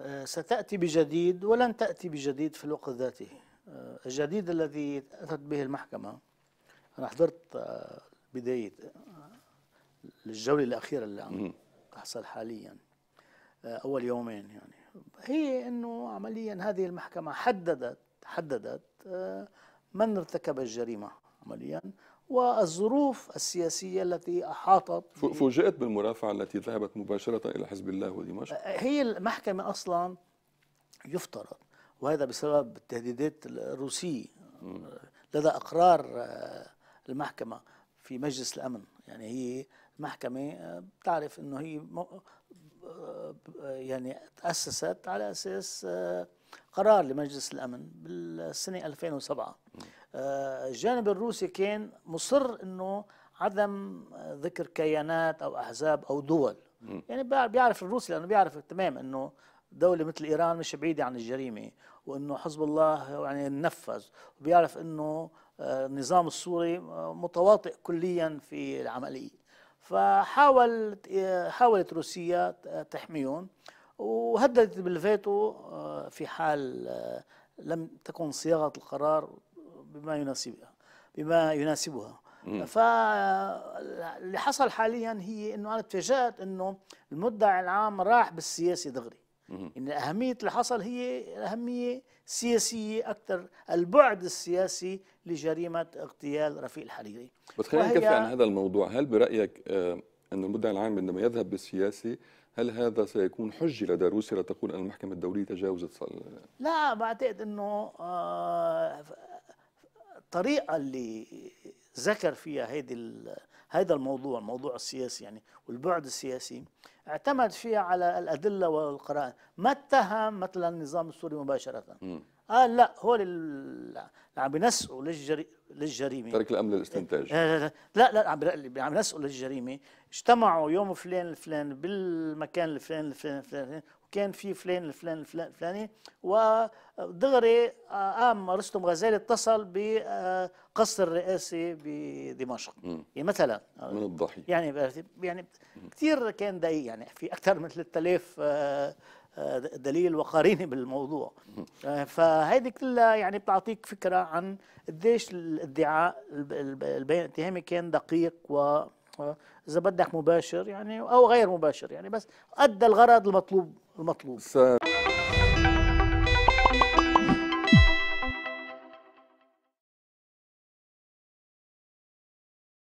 آه، ستأتي بجديد ولن تأتي بجديد في الوقت ذاته آه، الجديد الذي أتت به المحكمة أنا حضرت آه، بداية الجولة الأخيرة اللي عم تحصل حاليا أول يومين يعني هي أنه عمليا هذه المحكمة حددت حددت من ارتكب الجريمة عمليا والظروف السياسية التي أحاطت فوجئت بالمرافعة التي ذهبت مباشرة إلى حزب الله ودمشق أه، هي المحكمة أصلا يفترض وهذا بسبب التهديدات الروسية لدى إقرار أه، المحكمة في مجلس الأمن يعني هي المحكمة أه، بتعرف أنه هي يعني تأسست على أساس قرار لمجلس الأمن بالسنة 2007 آه، الجانب الروسي كان مصر انه عدم ذكر كيانات او احزاب او دول م. يعني بيعرف الروسي لانه بيعرف تمام انه دولة مثل ايران مش بعيدة عن الجريمة وانه حزب الله يعني نفذ وبيعرف انه آه، النظام السوري آه، متواطئ كليا في العملية فحاولت حاولت روسيا تحميهم وهددت بالفيتو في حال لم تكن صياغة القرار بما يناسبها بما يناسبها فاللي حصل حاليا هي انه انا تفاجات انه المدعي العام راح بالسياسه دغري ان يعني اهميه اللي حصل هي اهميه سياسيه اكثر البعد السياسي لجريمه اغتيال رفيق الحريري بس خلينا نكفي عن هذا الموضوع هل برايك آه ان المدعي العام عندما يذهب بالسياسي هل هذا سيكون حجة لدى روسيا لتقول أن المحكمة الدولية تجاوزت صل... لا بعتقد أنه آه الطريقه اللي ذكر فيها هيدي هذا الموضوع الموضوع السياسي يعني والبعد السياسي اعتمد فيها على الادله والقرائن ما اتهم مثلا النظام السوري مباشره م. قال لا هو اللي عم بينسقوا للجري للجريمه ترك الامن للاستنتاج لا لا لا, عم عم نسال للجريمه اجتمعوا يوم فلان الفلان بالمكان الفلان الفلان الفلان وكان في فلان الفلان الفلان الفلاني ودغري قام آه، رستم غزالي اتصل بقصر آه، الرئاسي بدمشق يعني مثلا آه، من الضحيه يعني يعني كثير كان دقيق يعني في اكثر من 3000 دليل وقرينه بالموضوع آه، فهذه كلها يعني بتعطيك فكره عن قديش الادعاء البيان الاتهامي كان دقيق و اذا بدك مباشر يعني او غير مباشر يعني بس ادى الغرض المطلوب المطلوب